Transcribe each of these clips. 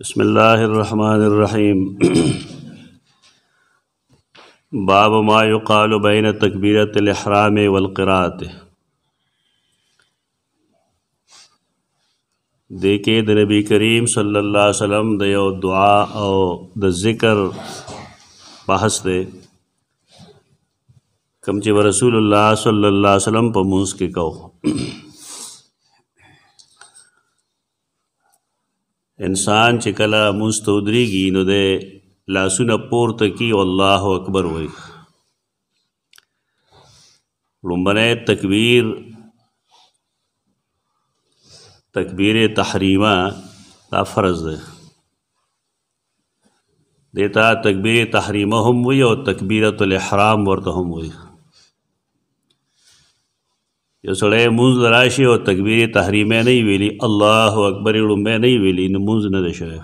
بسم اللہ الرحمن الرحیم باب ما یقال بین تکبیرت الاحرام والقرات دیکھے د نبی کریم صلی الله علیه وسلم د یو دعا او د ذکر بحث دی کم چې رسول الله صلی الله علیه وسلم په مونږ کې کو انسان چې کله مستودريږي نو د لاسونه پورته کی الله اکبر وای لومبنه تکبیر تکبیر تحریمه دا فرض ده دیتا تکبیر تحریمه هم وی او تکبیرۃ الاحرام ورته هم وی یو سړی مونږ لراشي او تکبیر تحریمه نه ویلی الله اکبر لومبه نه ویلی نو مونږ نه ده شوی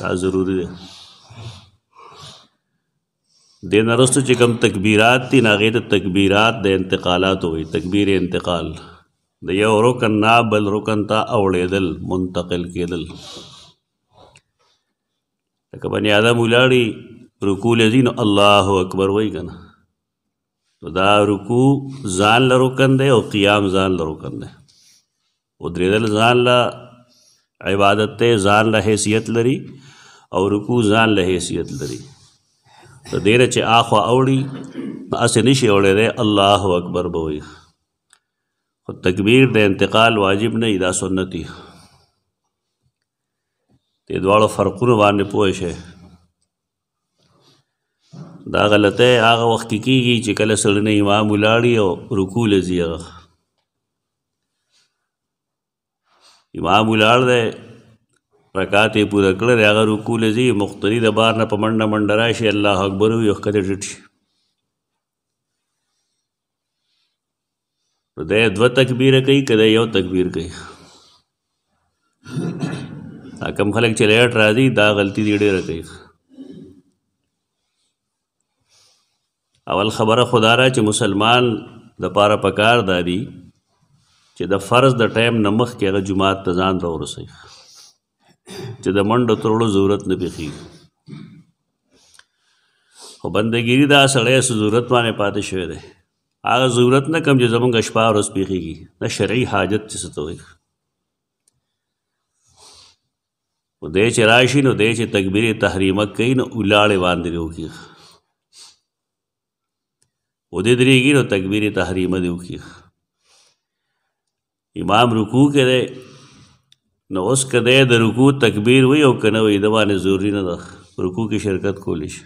دا ضروری ده د نرستو چې کوم تکبیرات دي ناغه ته تکبیرات د انتقالات وي تکبیر انتقال د یو رکن نه بل رکن ته اوړېدل منتقل کېدل لکه بني آدم ولاړی رکوع لذین الله اکبر وای کنه نو دا رکو ځان له رکن دی او قیام ځان له رکن دی ودرېدل ځان له عبادت ته ځان له حیثیت لري او رکو ځان له حیثیت لري د دې نه چې اخوا اوړي اسه نشي اوړي دی الله اکبر بوي خو تکبیر د انتقال واجب نه دا سنتي دې دواړو فرقونه باندې پوه شئ دا غلطه هغه وخت کې کیږي چې کله سړی امام ولاړی او رکوع لزی امام ولاړ دی رکعت یې پوره کړل هغه رکوع لزی مختری د بار نه پمنډه منډه راشي الله اکبر یو کده ټټ په دې دو تکبیر کوي کده یو تکبیر کوي کم خلک چې لیټ راځي دا غلطي ډیره کوي اول خبره خدا را چې مسلمان د پاره پکار دادی چې د فرض د ټایم نمخ کې هغه جماعت ته ځان راورسي چې د منډو ترړو ضرورت نه پیخي خو بندګيري دا سړی ضرورت باندې پاتې شوی دی هغه ضرورت نه کم چې زمونږ شپه ورځ پیخيږي نه شرعي حاجت څه ته وایي و دې چې راشي نو دې چې تکبیر تحریمه کین اولاړې باندې وکړي او دې درېږي نو تکبیر تحریمه دی وکي امام رکوع کړي نو اوس کده د رکوع تکبیر وی او کنه وی د باندې ضروری نه ده رکوع کې شرکت کولی شي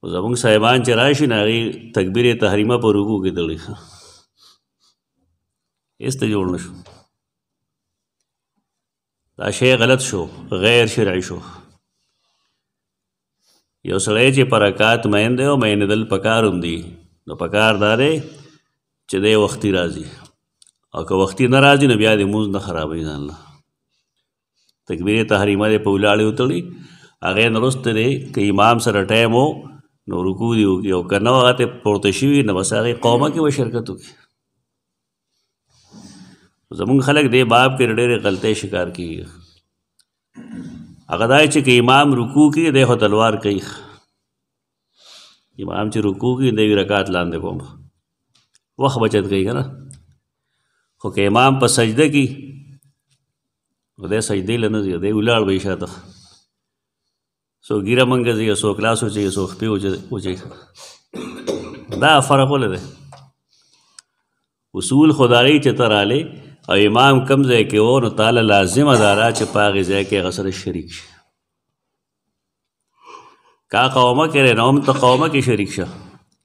او زمونږ صاحبان چې راشي نه غي تکبیر تحریمه په رکوع کې دلی ښه ایسته جوړ نشو دا شی غلط شو غیر شرعي شو یو سړی چې په رکعات مین دی او مینېدل پکار هم دي نو پکار دا دی چې دی وختي راځي او که وختي نه راځي نو بیا دې موز نه خرابوي نه الله تکبیر تحریمه دې په ولاړې وتړي هغه نه رسته دې که امام سره ټایم وو نو رکوع دی وکړي او که نه هغه ته پورته شوي نو بس هغې قومه کې به شرکت وکړي زمونږ خلک دې باب کې ډېرې غلطۍ شکار کیږي هغه دای چې کې امام رکوع کې د هو تلوار کوي امام چې رکوع کې د رکعات لاندې کوم وخت بچت کوي کنه خو کې امام په سجده کې د سجدې لنه دی د ولال به شاته سو ګیره منګه زی سو کلاس وچي سو خپې وچي دا فرق ولر ده اصول خدای چې تراله او امام کم ځای کې و نو تعالی لازم دارا چې پاغه ځای کې غسر شریک شي کا قومه کې نو هم ته قومه کې شریک شه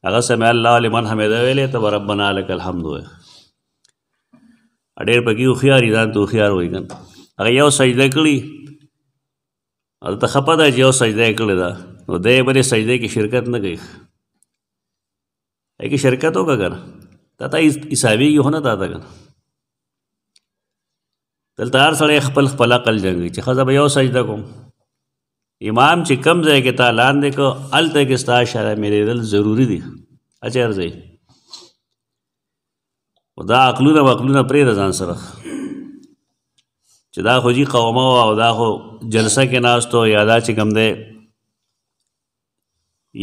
هغه سمع الله لمن حمده ویلې ته ربنا لك الحمد وې اډیر پکې خو خيار ایدان ته خيار وې کنه هغه یو سجده کړی او ته خپه ده چې یو سجده کړی دا نو دې باندې سجده کې شرکت نه کوي اې کې شرکت وکړه تا ته حسابي یو نه تا تا کنه دلته هر سړی خپل خپل عقل جنګي چې خزه به یو سجده کوم امام چې کم ځای کې تا لاندې کو الته کې ستا اشاره مې دل ضروری دي اچھا ارځي دا عقلونه عقلونه پرې ځان سره چې دا خو جی قومه او دا خو جلسه کې ناستو یا دا چې کوم دی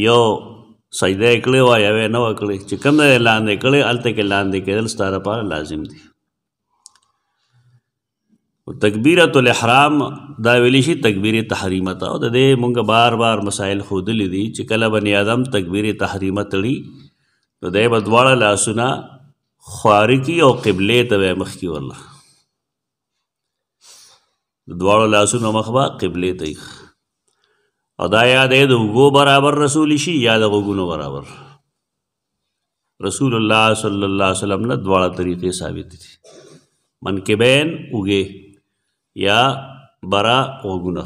یو سجده کړی وای یا نه وکړي چې کوم دی لاندې کړی هلته کې لاندې کېدل ستا لپاره لازم دي تکبیرۃ الاحرام دا ویلی شي تکبیر تحریمه ته او د دې مونږ بار بار مسائل خودلی دي چې کله بنی آدم تکبیر تحریمه تړي نو دې بدواړه لاسونه خارکی او قبله ته مخ کی والله دواړه لاسونه مخ با قبله ته او دا یادې د وګو برابر رسول شي یاد وګونو برابر رسول الله صلی الله علیه وسلم نه دواړه طریقې ثابت دي منکبین وګه یا برا وګونه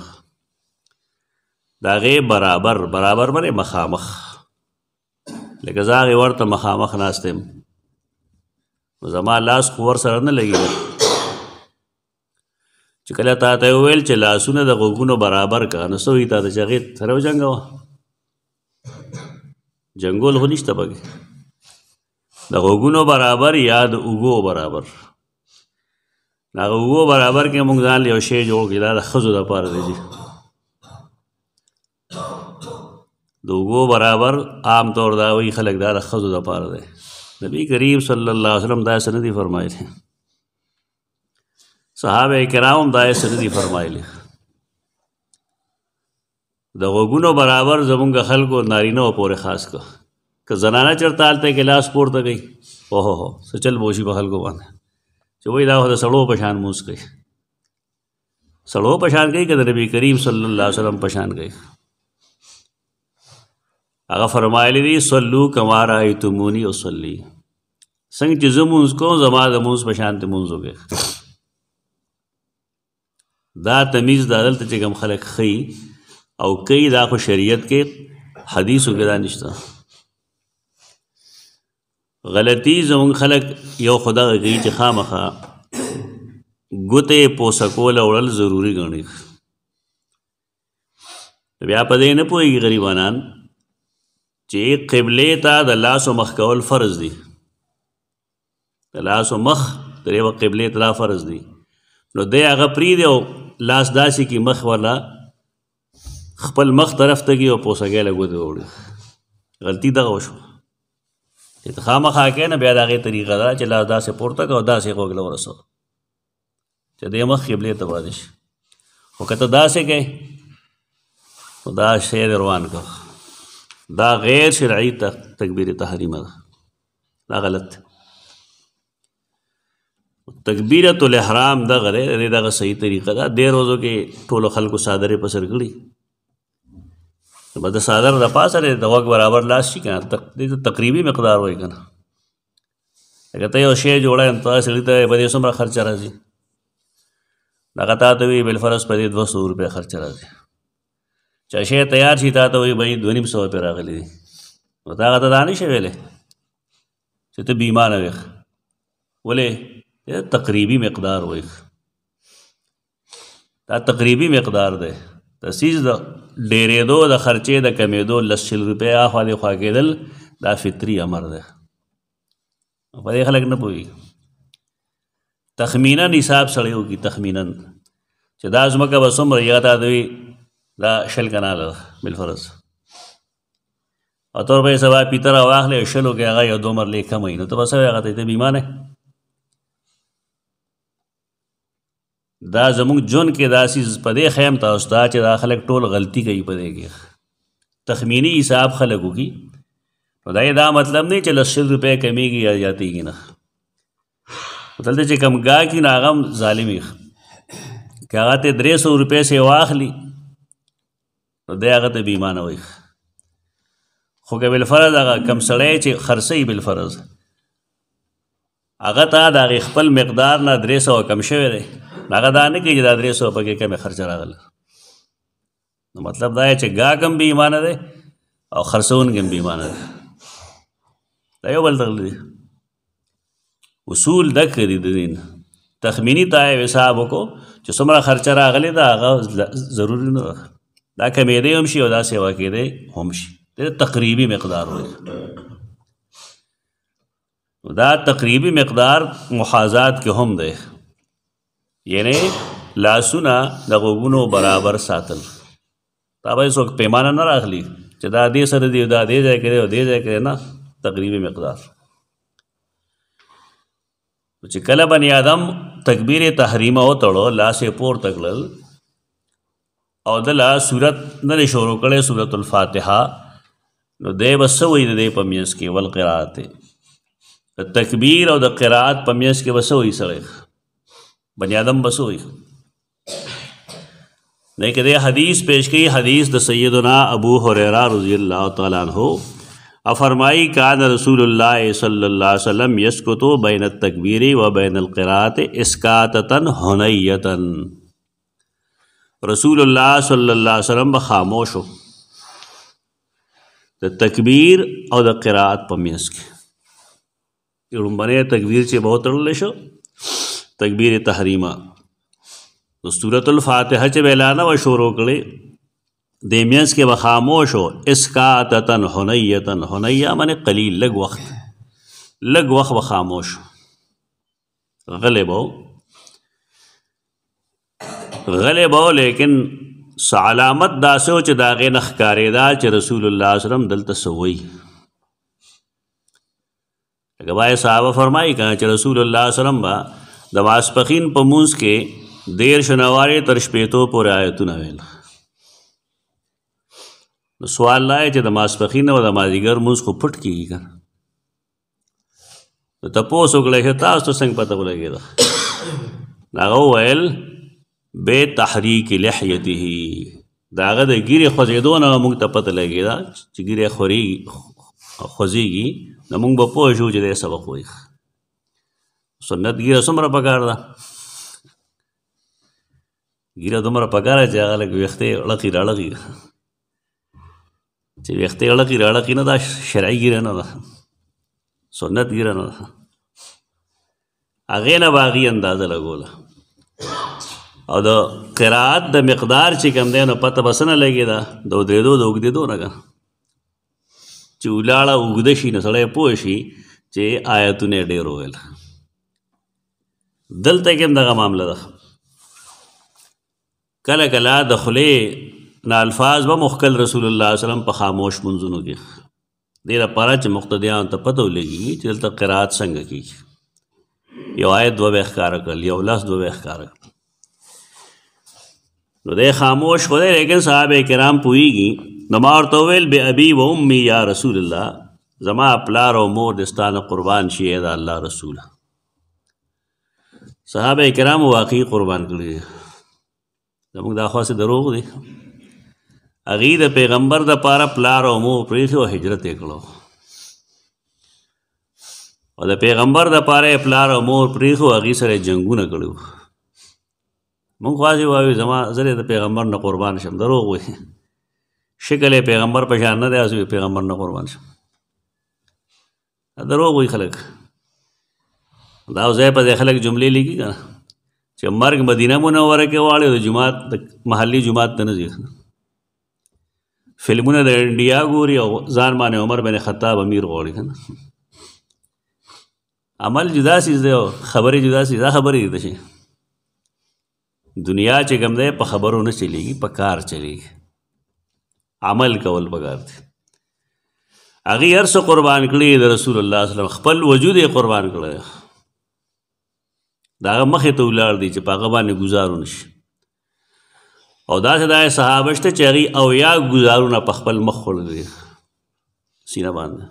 داغه برابر برابر باندې مخامخ لکه زاغه ورته مخامخ ناستم زما لاس خور سره نه لګیږي چې کله تا ته ویل چې لاسونه د غوګونو برابر کانه سوې تا د چغې سره جنگو جنگول هنيشته بګي د غوګونو برابر یا د وګو برابر دا وو برابر کې موږ ځان یو شی جوړ کړی دا د خزو د پاره دی جی د وو برابر عام طور دا وی خلک دا د خزو د پاره دی نبی کریم صلی الله علیه وسلم دا سندي فرمایلی صحابه کرام دا سندي فرمایلی د وګونو برابر زمونږ خلکو نارینه او پورې خاص کو که زنانه چرته حالت کې لاس پورته گئی اوه هو سچل بوشي په خلکو باندې چې وای دا د سړو پشان موس کوي سړو پشان کوي که د نبی کریم صلی الله علیه وسلم پشان کوي هغه فرمایلی دی صلو کما رایتمونی اصلی څنګه چې زمونږ کو زما د مونږ پشان ته مونږ وګه دا تمیز د عدالت چې کوم خلک خي او کئی دا خو شریعت کې حدیثو کې دا نشته غلطی زمون خلق یو خدا غي چې خامخه ګوته پوسکول اورل ضروری ګڼي بیا په دې نه پوي غریبانان چې قبله ته د لاس مخ کول فرض دي د لاس مخ درې و قبله ته فرض دي نو دې هغه پری دی او لاس داسي کې مخ ولا خپل مخ طرف ته کې او پوسګه لګوي غلطی دا وشو چې خامخا کې نه بیا د هغې طریقه ده چې لاس داسې پورته کړه او داسې غوږ له ورسو چې دې مخ قبلې ته واده شي خو که ته داسې کوې نو دا شی دې روان کو دا غیر شرعي تکبیر تحریمه ده دا غلط تکبیرت الاحرام دغه دغه صحیح طریقه ده ډېر ورځو کې ټولو خلکو صادرې په سر کړي به د صادر د پاسه لري د وګ برابر لاس شي کنه د تقریبي مقدار وای کنه اگر ته یو شی جوړه نو تاسو لري ته په دې سم خرچ راځي دا تا ته وی بل فرض په دې 200 روپیا خرچ راځي چې شی تیار شي تا ته وی به 250 روپیا راغلي نو دا غته دانش ویلې چې ته بیمار وې ولې تقریبي مقدار وای دا تقریبي مقدار ده د سیز د ډیرېدو د خرچې د کمېدو لس شل روپۍ اخوا دې خوا کېدل دا فطري امر دی په دې خلک نه پوهېږي تخمینا حساب سړی وکړي تخمینا چې دا ځمکه به څومره یا دا دوی دا شل کناله بالفرض او تور به سبا پیتره واخلې شلو کې هغه یو دومر لیکمه نو ته به څه هغه ته بیمانه دا زموږ جون کې داسې پدې خیم تاسو ته چې دا خلک ټول غلطي کوي پدې کې تخمینی حساب خلکو کې نو دا دا مطلب نه چې لس روپے کمیږي یا زیاتېږي نه مطلب چې کمګا کې ناغم ظالمي که هغه ته درې سو روپے سه واخلي نو دی هغه ته بیمانه وي خو که بالفرض هغه کم سړی چې خرڅي بالفرض هغه ته د خپل مقدار نه درې سو کم شوی دی هغه دا نه کوي چې دا درې سوه پکې کمې خرچه راغله نو مطلب دا دی چې ګاک هم بې ایمانه دی او خرڅوونکی هم بې ایمانه دی دا یو بل تغلی دی اصول دک دی د دین تخمینی تای حساب وکړو چې څومره خرچه راغلی دا هغه ضروري نه ده دا کمېدی هم شي او دا سیوا کېدی هم شي د تقریبی مقدار وایي دا تقریبی مقدار محاذات کې هم دی یعنی لاسونه د غوګونو برابر ساتل دا به څوک پیمانه نه راغلی چې دا دې سره دی دا دې ځای کې دی دې ځای کې نه تقریبی مقدار چې کله بنی آدم تکبیر تحریمه او تړو لاسې پور تکلل او د لا صورت نه شروع کړي سورۃ الفاتحه نو دی بس وې د دې پمیس کې ول قرات تکبیر او د قرات پمیس کې وسوي سره बनियादम आदम बस हुई नहीं कहते हदीस पेश की हदीस द सैदना अबू हुररा रजी अल्लाह तहो कान रसूल सल्ला वसम तो बैन तकबीरी व बैन इसकातन हनैतन रसूल सल्ला वसम खामोश हो तो तकबीर और द पमियस के बने तकबीर से बहुत तड़ल शो تکبیر تحریمه نو سورۃ الفاتحه چې ویلانا و شروع کړي د میاس کې بخاموش او اسکاتتن حنیتن حنیا من قلیل لګ وخت لګ وخت بخاموش غلبو غلبو لیکن علامت داسو چې داغه نخکارې دا چې رسول الله صلی الله علیه وسلم دلته سوئی هغه صحابه فرمایي کړه چې رسول الله صلی الله علیه وسلم د ماسپخین په مونږ کې دیر شنوارې تر شپېتو پورې آیتونه ویل سوال لای چې د ماسپخین او د مازیګر مونږ خو پټ کیږي کنه نو تاسو وګړي چې تاسو څنګه پته ولګیږي دا ویل بے تحریک لحیته داغه د ګیره خوځېدو نه موږ ته پته لګی دا چې ګیره خوري خوځيږي نو موږ به پوه شو چې دا سبق وایي سنت ګیره څومره پکار ده ګیره دومره پکار چې هغه لږ ویښتې اړخي راړخي چې ویښتې اړخي راړخي نه دا شرعي ګیره نه ده سنت ګیره نه ده هغې نه به هغې اندازه لګوله او د قرائت د مقدار چې کم دی نو پته بس نه لګي دا د درېدو د اوږدېدو نه که چې ولاړه اوږده شي نو سړی پوه شي چې آیتونه ډېر وویل دلته کې دغه معامله ده کله کله د خلې نه الفاظ به مخکل رسول الله صلی الله علیه وسلم په خاموش منځونو کې دې لپاره چې مقتدیان ته پته ولګي چې دلته قرات څنګه کیږي یو آیت دوه به ښکار کړل یو لاس دوه به ښکار نو دې خاموش خو دې لیکن صاحب کرام پوئږي نو ما ورته ویل به ابي و امي یا رسول الله زما پلار او مور دستانه قربان شي دا الله رسوله صحابه کرام واقعي قربان کړی زموږ د خاصه دروغ دي اغي د پیغمبر د پاره پلار او مو پریښو هجرت وکړو او د پیغمبر د پاره پلار او مور پریخو اغي سره جنگونه کړو مونږ واځي وایو زما زره د پیغمبر نه قربان شم دروغ وي شکل پیغمبر په شان نه دی اوس پیغمبر نه قربان شم دروغ وي خلک دا ځای په خلک جملې لیکي کنه چې مرګ مدینه منوره کې واړی د جماعت د محلي جماعت ته نه ځي فلمونه د انډیا ګوري او ځان باندې عمر بن خطاب امیر غوړي کنه عمل جدا سیز دی خبره جدا سیز دا خبره دي چې دنیا چې کوم ده په خبرو نه چلیږي په کار چلیږي عمل کول بګار دي هغه هر څه قربان کړی د رسول الله صلی الله علیه وسلم خپل وجود قربان کړی دا هغه مخې ته ولاړ دي چې په هغه باندې گزارو نشي او دا څه دای صحابه شته چې هغه او یا گزارونه په خپل مخ خړلې سینه باندې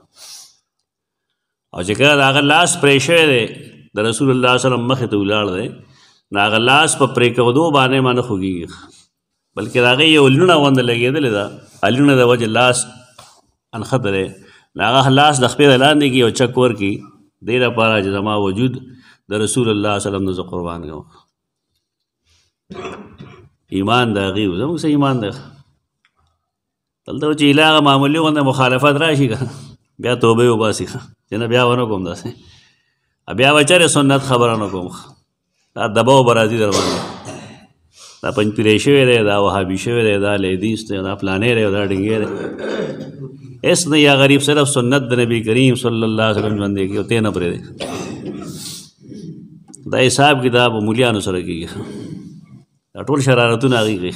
او چې کله هغه لاس پرېښه دی د رسول الله صلی الله علیه وسلم مخ ته ولاړ دی دا هغه لاس په پرې کودو باندې باندې خوږي بلکې هغه یو لونه وند لګېدل دا الونه د وجه لاس انخدره هغه لاس د خپل لاندې کې او چکور کې دیره پاره چې زما وجود د رسول الله صلی الله علیه وسلم قربان غو ایمان دا غي زموږ سه ایمان دا دلته چې الهغه معمولی غوندې مخالفت راشي کنه بیا توبه وباسي کنه بیا ونه کوم داسې بیا وچره سنت خبرانه کوم دا دباو برازي در باندې دا پنځ پیرې شوی دی دا وهابي شوی دی دا لیدیس دی دا پلانې دی دا ډنګې دی اس نه یا غریب صرف سنت د نبی کریم صلی الله علیه وسلم باندې کې او ته نه پرې دی دا حساب کتاب مولیانو سره کیږي دا ټول شرارتونه هغه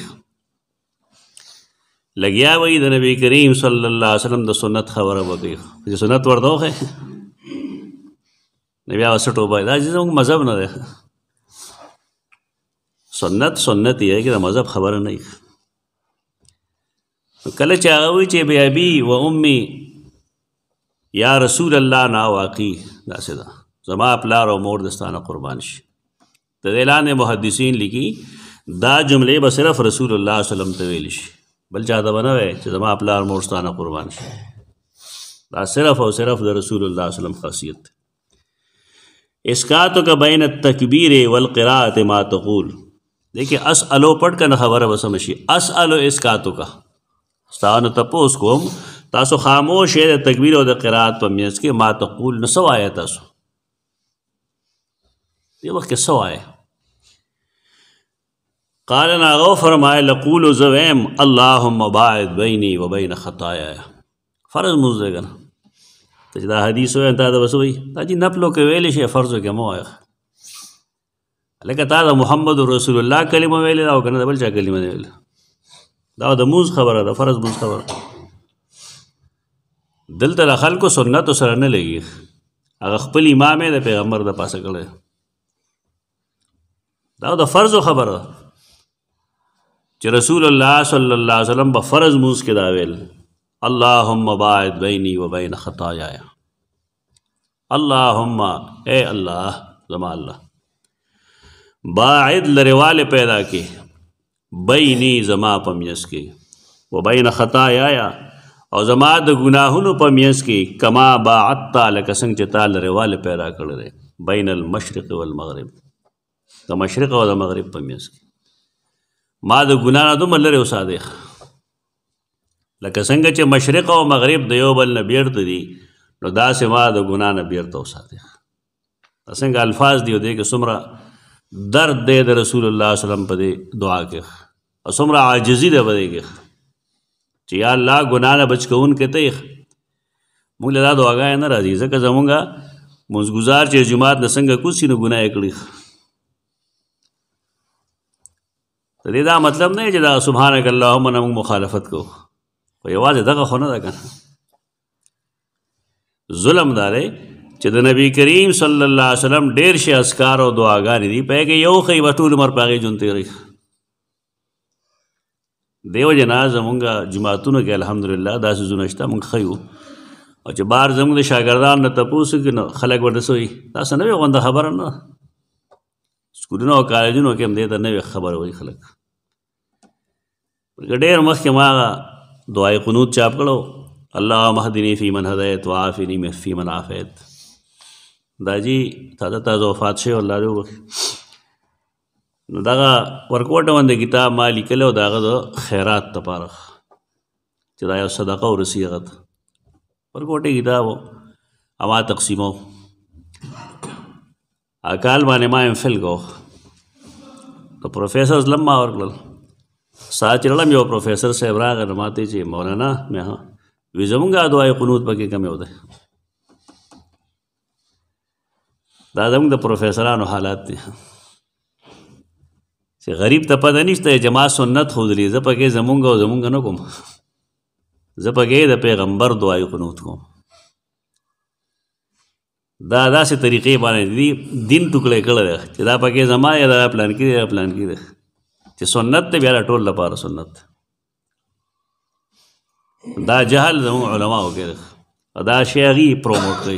لګیا وای د نبی کریم صلی الله علیه وسلم د سنت خبره وکړي چې سنت ورته وخه نبی هغه سټو بای دا زموږ مذهب نه ده سنت سنت یې کې د مذهب خبره نه کله چې هغه وی چې بیا بی و امي یا رسول الله نا واقعي دا څه ده زما پلار او مور دستانه قربان شي د اعلان محدثین لیکي دا جمله به صرف رسول الله صلی الله علیه وسلم ته ویل شي بل چا دا بنوي چې زما پلار مور دستانه قربان شي دا صرف او صرف د رسول الله صلی الله علیه وسلم خاصیت اسکاتو کا بین التکبیر والقراءت ما تقول دیکھیں اسالو پڑھ کنه خبره وسمشي اسالو اسکاتو کا ستانه تپوس کوم تاسو خاموش یې د تکبیر او د قرائت په میز کې ما تقول نو سوایا تاسو دی وخت کې سو آئے قال ناغو فرمائے لقول زویم اللہم باعد بینی و بین خطایا فرض مزدے گنا ته دا حدیث وای تا دا وسوي دا چې نپلو کې ویل شي فرضو کې مو لکه تا دا محمد رسول الله کلمه ویل دا کنه دا بل چا کلمه ویل دا د موز خبره ده فرض موز خبره دلته خلکو سنت سره نه لګي هغه خپل امام د پیغمبر د پاسه کړي دا د فرض خبره چې رسول الله صلی الله علیه وسلم په فرض موس کې دا ویل اللهم باعد بیني و بین خطاياي اللهم اے الله زما الله باعد لریواله پیدا کې بیني زما پمیس کې و بین خطاياي او زما د ګناهونو پمیس کې کما باعت لک څنګه چې تعالی لریواله پیدا کړل بین المشرق والمغرب د مشرق او د مغرب په میس کې ما د ګنا نه دومره لري اوساده لکه څنګه چې مشرق او مغرب د یو بل نه بیرته دي نو دا سه ما د ګنا نه بیرته اوساده څنګه الفاظ دی دې کې سمره درد دې د رسول الله صلی الله علیه وسلم په دعا کې او سمره عاجزی ده بده کې چې یا الله ګنا نه بچ کوون کې ته موږ له دا دعاګانې نه راځي ځکه زمونږ منځګزار چې جماعت نه څنګه کوسي نه ګناه کړی د دې دا مطلب نه چې دا سبحانك اللهم نه موږ مخالفت کو خو یوازې دغه خو نه ده کنه ظلم داري چې د نبی کریم صلی الله علیه وسلم ډېر شي اسکار او دعاګانې دي په کې یو خی وټول مر پاګې جون تیری دیو جنا زمونږه جماعتونو کې الحمدلله داسې زونه شته مونږ خیو او چې بار زموږ د شاګردان نه تاسو کې نو خلک ورسوي تاسو نه غوند خبره نه سکولونو او کالجونو کې هم دې ته نوې خبره وایي خلک ډېر مخکې ما دعای قنوت چاپ کړو الله مهدنی فی من هدایت وعافنی فی من عافیت دا جی تازه تازه وفات شوی الله دې وبخښي نو دغه ورکوټه باندې کتاب ما لیکلی و د هغه د خیرات دپاره چې دا یو صدقه ورسي هغه ته ورکوټې کتاب او ما تقسیمو اکال باندې ما ام فل کو تو پروفیسرز لما ورکړل ساعت چې لم یو پروفیسر صاحب راغی نو ماته چې مولانا مې ها وی زمونږه دعای قنوت پکې کمی وده دا زمونږ د پروفیسرانو حالات دي چې غریب ته پته نشته جما سنت خو دلی زپکه زمونږه او زمونږه نه کوم زپګې د پیغمبر دعای قنوت کوم دا داسې طریقې باندې دي دین ټوکلې کړل چې دا پکې زما یا دا پلان کې دا پلان کې چې سنت ته بیا ټول لپاره سنت دا جهل زمو علما وګره دا شی هغه پروموټ کوي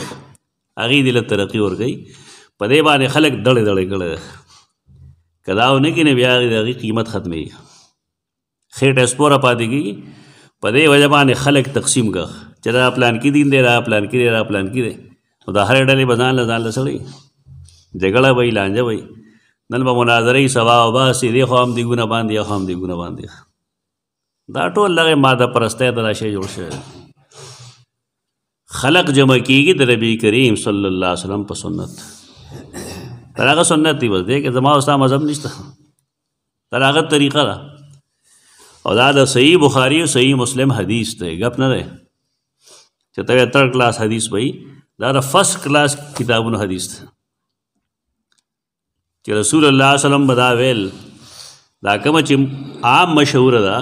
هغه د ترقی ورګي په دې باندې خلک دړې دړې کړه کداو نه کینه بیا د قیمت ختمي خېټ اسپوره پاتېږي په دې وجه باندې خلک تقسیم کړه چې دا پلان کې دین دی را پلان کې دی را پلان کې دی دا هر ډلې بزان لزان لسړي جګړه وای لانجه وای نن به مناظرې سبا او باسي دی خو هم دی ګونه باندې خو هم دی ګونه باندې دا ټول لغه ماده پرسته د راشي جوړ شوی خلق جمع کیږي د نبی کریم صلی الله علیه وسلم په سنت ترغه سنت دی بس دی کې زما اوسه مذهب نشته ترغه طریقه ده او دا د صحیح بخاری او صحیح مسلم حدیث دی غپ نه ده چې ته تر کلاس حدیث وای دا د فرست کلاس کتابونو حدیث ده چې رسول الله سلام بدا ویل دا کوم چې عام مشهور ده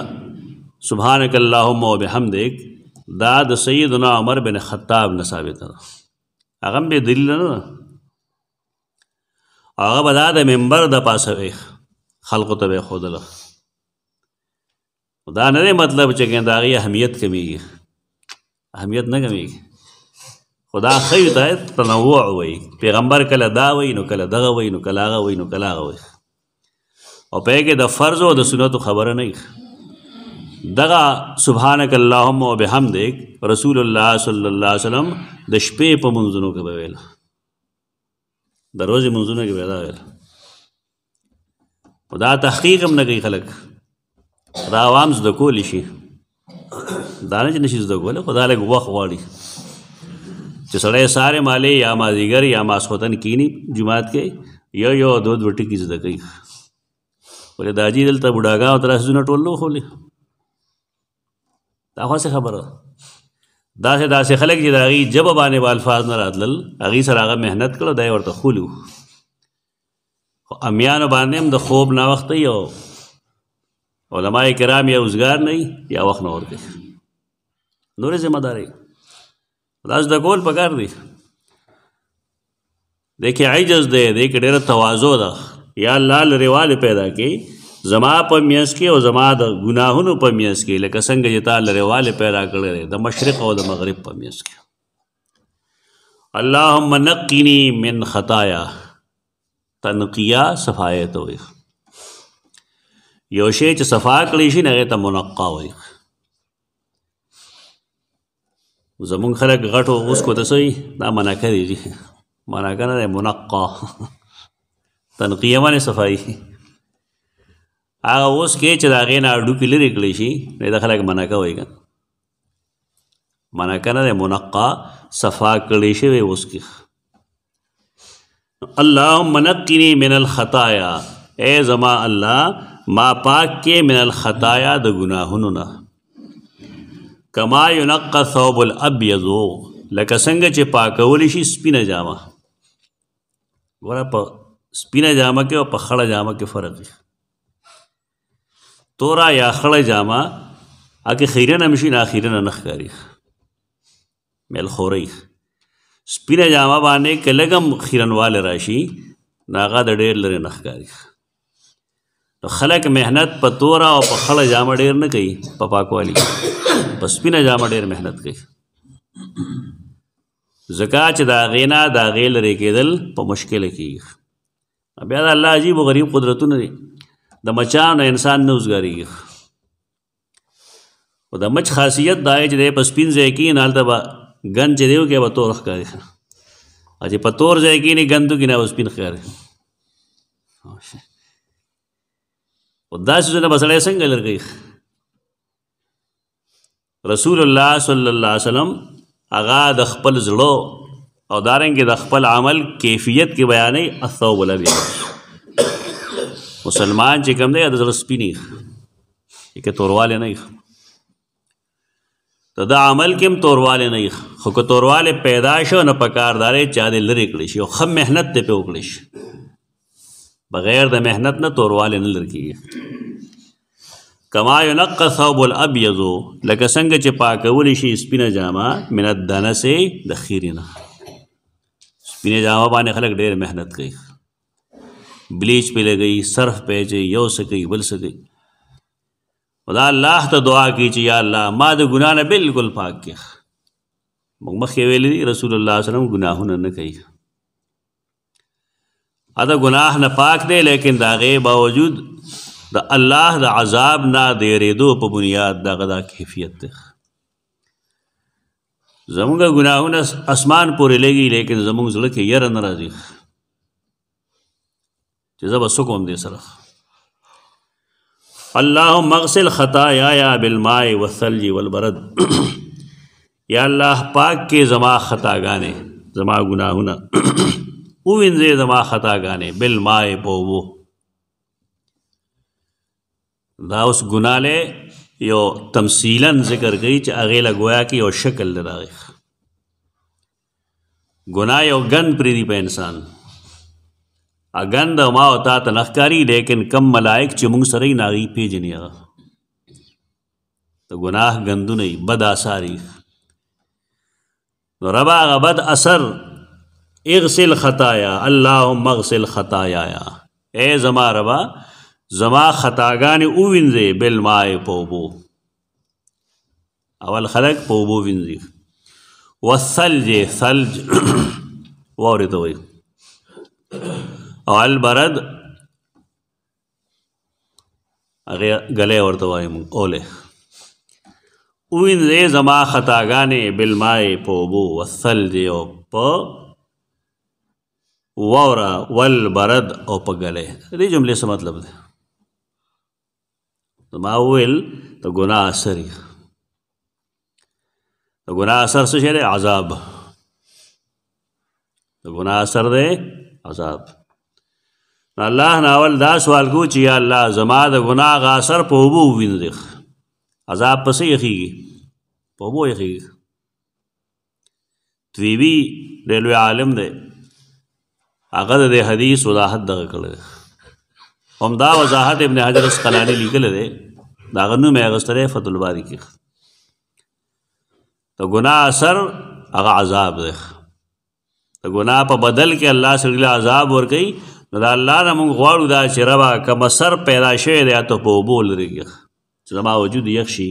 سبحانك اللهم وبحمدك دا د سیدنا عمر بن خطاب نه ثابت ده هغه به دلیل نه هغه بدا د منبر د پاسه وي خلق ته به خودله دا نه مطلب چې ګنداغي اهمیت کمیږي اهمیت نه کمیږي خدا خیر ته تنوع وای پیغمبر کله دا وای نو کله دغه وای نو کله هغه وای نو کله هغه وای او په کې د فرض او د سنتو خبره نه دغه سبحانك اللهم وبحمدك رسول الله صلی الله علیه وسلم د شپې په منځونو کې ویل د ورځې منځونو کې ویل دا تحقیق هم نه کوي خلک دا عوام زده کول شي دا نه نشي زده کول خدای له وخت غواړي چې سړی ساره مالی یا مازیګر یا ماسخوتن کینی جماعت کې یو یو دو دو ټکی زده کوي ولې د حاجي دلته بډاګا او تراسونه ټول لو خولې دا خو څه خبره دا سه دا سه خلک چې داغي جب باندې با الفاظ نه راتلل اغي سره هغه مهنت کړو دای ورته خولو خو امیان باندې هم د خوب نه وخت یو علماء کرام یې اوسګار نه یا وخت نه ورته نورې ذمہ داري دا زده کول پکار دی د کې عجز دی د کې ډېره تواضع ده یا الله لريوال پیدا کړي زما په میاس کې او زما د ګناهونو په میاس کې لکه څنګه چې تعالی لريوال پیدا کړل د مشرق او د مغرب په میاس کې اللهم نقني من خطايا تنقیا صفایت وي یو شی چې صفا کړی شي نه ته منقا وي زمونږ خلک غټو اوس کو دسوي دا مناکه دي مناکه نه منقا تنقیه باندې صفائی هغه اوس کې چې دا غې نه اډو کې لري کړی شي نه دا خلک مناکه وایي مناکه نه منقا صفا کړی شي اوس کې اللهم نقني من الخطايا اے زما الله ما پاک کې من الخطايا د ګناهونو نه کما ينقى ثوب الابيض لکه څنګه چې پاکول شي سپینه جامه ګوره په سپینه جامه کې او په خړه جامه کې فرق دی تورا یا خړه جامه اګه خیره نه مشي نه خیره نه نخکاری مل خوري سپینه جامه باندې کلګم خیرنوال راشي ناغه د ډېر لري نخکاری نو خلک مهنت په تورا او په خړه جامه ډیر نه کوي په پاکوالي په سپینه جامه ډیر مهنت کوي زکا چې دا غینا دا غیل لري کېدل په مشکل کې بیا دا الله عجیب او غریب قدرتونه دي د مچانو انسان نه وزګاریږي او د مچ خاصیت دا چې د په سپین ځای کې نه هلته به ګن چې دیو کې به تور ښکاري او چې په تور ځای کې نه ګندو کې نه اوس سپین ښکاري او داسې ځله بسړی څنګه لرګي رسول الله صلی الله علیه وسلم هغه د خپل زړه او دارنګ د خپل عمل کیفیت کې کی بیانې الثوب لبی مسلمان چې کوم دی د زړه سپینی کې تورواله نه دا عمل کې هم تورواله نه خو که تورواله پیدا شو نه پکاردارې چا دې لری کړی شي او خم مهنت ته په وکړي شي بغیر د محنت نه تورواله نه لرکیږي کما ينقى ثوب الابيض لکه څنګه چې پاکول شي سپینه جامه من الدنسه د خیرنه سپینه جامه باندې خلک ډېر محنت کوي بلیچ په لګي صرف پیچي یو سکی بل سکی خدا الله ته دعا کی چې یا الله ما د ګنا نه بالکل پاک کې مخ مخې ویلې رسول الله صلی الله علیه وسلم ګناهونه نه کوي ادا گناه نه پاک دی لیکن دا غي باوجود د الله د عذاب نه دیریدو په بنیاد دغه دا کیفیت دی زمونږ ګناهونه اسمان پورې لګي لیکن زمونږ زړه کې ير نه راځي چې زبا سکوم دې سره اللهم اغسل خطاياي بالماء والثلج والبرد یا الله پاک کې زما خطاګانې زما ګناهونه او وینځي زما خطاګانې بل ماء بوو دا اوس ګناله یو تمثیلا ذکر کړي چې اغه لا گویا کې یو شکل لراغي ګنا یو ګن پریدي په انسان اګند ما او تا تنخکاری لیکن کم ملائک چې موږ سره یې ناغي پیجنیا ته ګناه ګندو نه بد آثاری نو ربا غبد اثر اغسل خطایا اللهم اغسل خطایا اے زما ربا زما خطاګان او وینځي بل ماء پوبو اول خلق پوبو وینځي والثلج ثلج وارد وي او البرد هغه غلې ورته وایم اوله وین زما خطاګانې بالماء په بو وصل دی او په واورا ول برد او پګلې دې جملې څه مطلب دی ما ویل ته ګناه اثر د ګناه اثر څه شی عذاب د ګناه اثر دی عذاب الله ناول دا سوال کو چې یا الله زما د ګناه غ اثر په وبو وینځخ عذاب پسې یخیږي په وبو یخیږي دوی وی د لوی عالم دی هغه د حدیث وضاحت دغه کړل هم دا وضاحت ابن حجر اسقلانی لیکل دی دا غنو مې اغستره فتح الباری کې ته ګناه اثر هغه عذاب دی ته ګناه په بدل کې الله سړي له عذاب ور کوي نو دا الله نه موږ غواړو دا چې ربا کم سر پیدا شوی دی ته په بول لري چې زما وجود یخ شي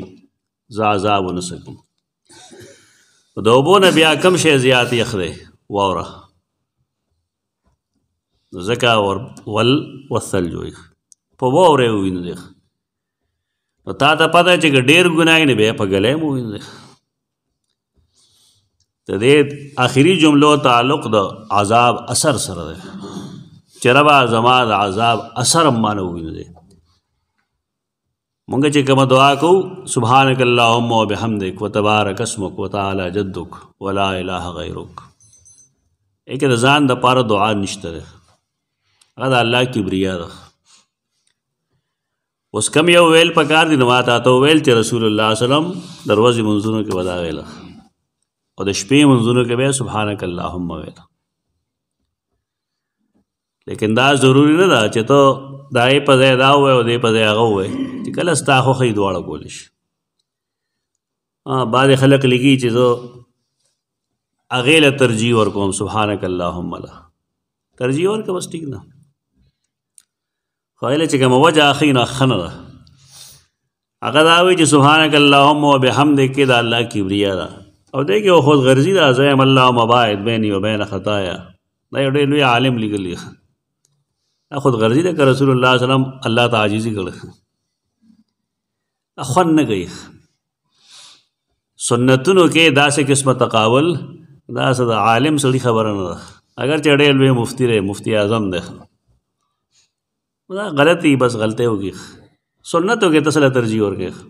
زه عذاب ونه سکم په دوبو نه بیا کم شی زیات یخ دی واوره زکا ور ول وصل جوړي په ووره وینو دی نو تا ته پته چې ډېر ګناي نه به په غلې مو وینو دی ته دې اخري جملو تعلق د عذاب اثر سره دی چربا زما د عذاب اثر مانو وینو دی مونږ چې کوم دعا کوو سبحانك اللهم وبحمدك وتبارك اسمك وتعالى جدك ولا اله غيرك اګه ځان د پاره دعا نشته هغه د الله کبریا ده اوس کم یو ویل پکار دی نو ماته ته ویل چې رسول الله صلی الله علیه وسلم دروازه منځونو کې ودا ویل او د شپې منځونو کې به سبحانك اللهم ویل لیکن دا ضروری نه ده چې ته دا یې په ځای دا وې او دې په ځای هغه وې چې کله ستا خو خې دواړه کول شي بعد خلق لګي چې زه اغه له ترجیح ور کوم سبحانك اللهم لا ترجیح ور کوم ټیک نه خو ایله چې کوم وجه اخینا خنه ده هغه دا وی چې سبحانك اللهم وبحمدك کې دا الله کبریا ده او دې کې خود غرضی ده ازم الله مباعد بیني وبین خطایا دا یو ډېر لوی عالم لګلی دا خود غرضی ده که رسول الله صلی الله علیه وسلم الله تعجیزی کړ اخون نه گئی سنتونو کې داسې قسمه تقاول دا سره عالم سړي خبره نه ده اگر چې ډېر لوی مفتی ره مفتی اعظم ده غلط ہی بس غلطے ہوگی سنت ہوگی تسلہ ترجیح ورکې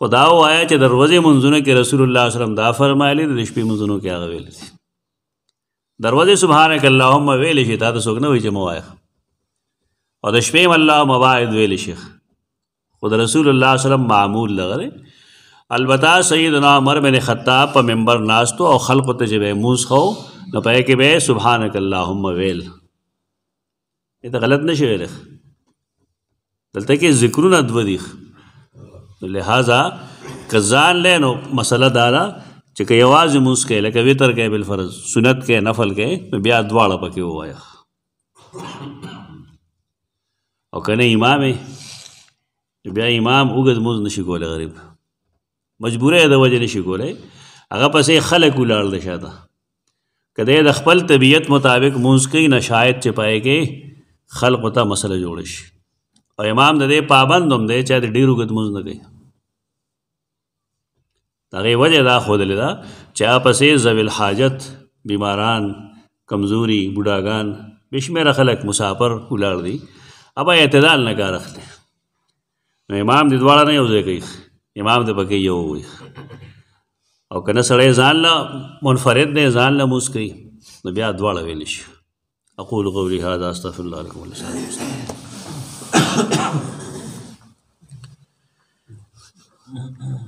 خدا وایا چې د ورځې منځونه کې رسول الله وسلم دا فرمایلی د شپې منځونو کې هغه ویل دي دروازه سبحانك اللهم ویل شي تا ته څوک نه وایي چې موایا او د شپې الله مواعد ویل شي خود رسول الله وسلم معمول لغره البته سیدنا عمر بن خطاب په منبر ناستو او خلق ته جبه موس خو نو پې کې به سبحانك اللهم ویل دا غلط نشي ویل دلته کې ذکرونه دو دي لہذا کزان لینو مسله دارا چې کې आवाज موس کې لکه وتر کې بل فرض سنت کې نفل کې بیا دواړه پکې وایا او کنه امام بیا امام وګد موز نشي کولای غریب مجبورې د وجه نشي کولای هغه پسې خلک ولاړ دي شاته کله د خپل طبیعت مطابق موس کې نشایت چپایږي خلق ته مسله جوړ شي او امام د دې پابند هم دی چې د ډیرو ګد مز نه کوي دغه وجه دا خودلې دا چې پسې زویل حاجت بیماران کمزوري بوډاګان بشمیره خلک مسافر ولاړ دي ابا اعتدال نه کار اخلي نو امام دې دواړه نه یوځای کوي امام دې پکې یو وي او کنه سړی ځان له منفرد نه ځان له موس کوي نو بیا دواړه ویل شي أقول قولي هذا أستغفر الله لكم ولسائر المسلمين